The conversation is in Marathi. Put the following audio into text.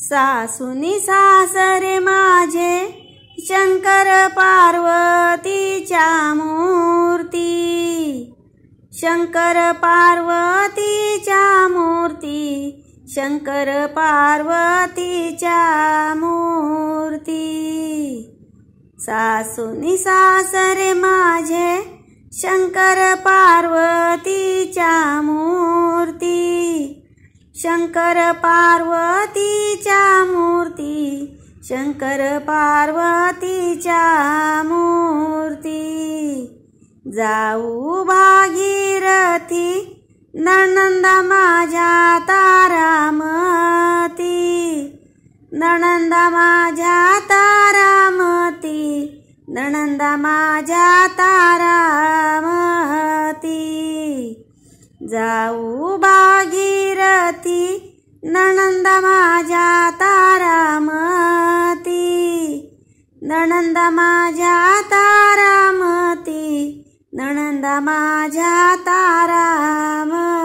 सासुनी सासरे माझे शंकर पार्वतीच्या मूर्ती शंकर पार्वतीच्या मूर्ती शंकर पार्वतीच्या मूर्ती सासुनी सासरे माझे शंकर पार्वतीच्या मूर्ती शंकर पार्वतीच्या मूर्ती शंकर पार्वतीच्या मूर्ती जाऊ भागीरथी नणंद माझ्या तारामती नणंद माझ्या तारामती नणंद माझ्या तारामती जाऊ बागी तारामती नणंद माझ्या मती नणंद माझ्या तारामती नणंद माझ्या तारामती